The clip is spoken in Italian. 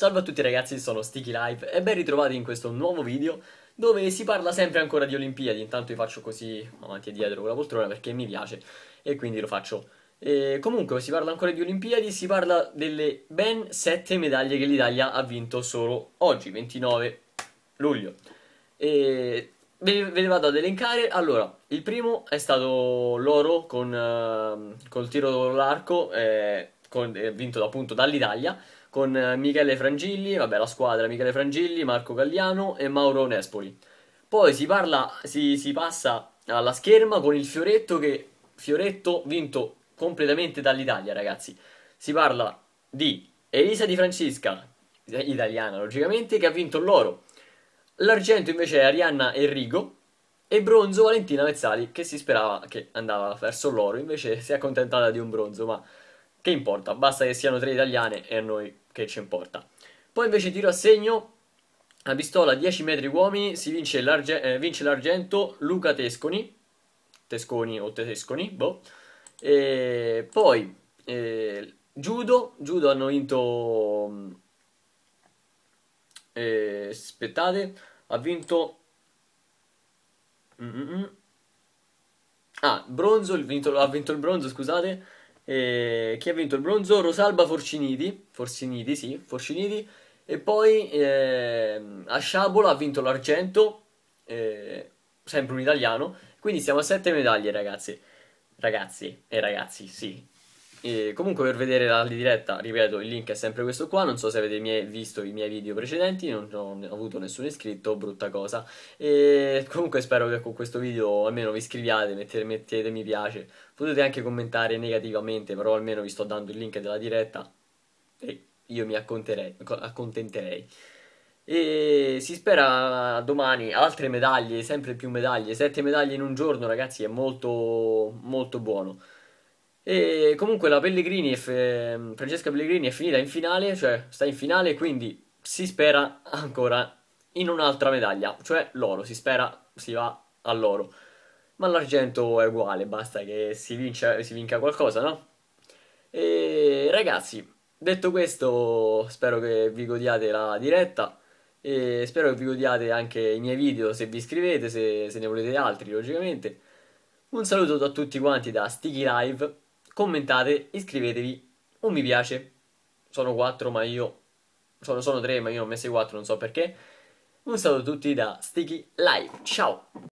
Salve a tutti ragazzi, sono Sticky Live e ben ritrovati in questo nuovo video dove si parla sempre ancora di Olimpiadi. Intanto vi faccio così avanti e dietro con la poltrona perché mi piace e quindi lo faccio. E comunque si parla ancora di Olimpiadi, si parla delle ben 7 medaglie che l'Italia ha vinto solo oggi, 29 luglio. E ve, ve le vado ad elencare. Allora, il primo è stato l'oro con, uh, col tiro all'arco, eh, con, eh, vinto appunto dall'Italia con eh, Michele Frangilli, vabbè la squadra Michele Frangilli, Marco Galliano e Mauro Nespoli. Poi si, parla, si, si passa alla scherma con il Fioretto che Fioretto vinto completamente dall'Italia ragazzi. Si parla di Elisa Di Francisca, italiana logicamente, che ha vinto l'oro. L'argento invece è Arianna Enrico e bronzo Valentina Mezzali che si sperava che andava verso l'oro, invece si è accontentata di un bronzo, ma che importa, basta che siano tre italiane e a noi che ci importa. Poi invece tiro a segno, a pistola 10 metri uomini, si vince, l'arge- eh, vince l'argento Luca Tesconi, Tesconi o Tesconi, boh. E poi eh, judo, judo hanno vinto... Mm, eh, aspettate, ha vinto... Mm-mm. Ah, bronzo, vinto, ha vinto il bronzo, scusate. Eh, chi ha vinto il bronzo? Rosalba Forciniti. Forciniti, sì, Forcinidi. E poi eh, a Sciabola ha vinto l'argento, eh, sempre un italiano. Quindi siamo a sette medaglie, ragazzi. Ragazzi e ragazzi, sì. E comunque per vedere la diretta, ripeto, il link è sempre questo qua, non so se avete miei, visto i miei video precedenti, non ho avuto nessun iscritto, brutta cosa. E comunque spero che con questo video almeno vi iscriviate, mettete, mettete mi piace, potete anche commentare negativamente, però almeno vi sto dando il link della diretta e io mi accontenterei. E si spera domani altre medaglie, sempre più medaglie, sette medaglie in un giorno ragazzi è molto molto buono. E comunque la Pellegrini, f- Francesca Pellegrini è finita in finale, cioè sta in finale, quindi si spera ancora in un'altra medaglia, cioè l'oro, si spera si va all'oro. Ma l'argento è uguale, basta che si, vince, si vinca qualcosa, no? E ragazzi, detto questo, spero che vi godiate la diretta e spero che vi godiate anche i miei video se vi iscrivete, se, se ne volete altri, logicamente. Un saluto a tutti quanti da Sticky Live commentate, iscrivetevi, un mi piace. Sono quattro, ma io. Sono, sono 3, ma io ne ho messi quattro, non so perché. Un saluto a tutti da Sticky Live. Ciao!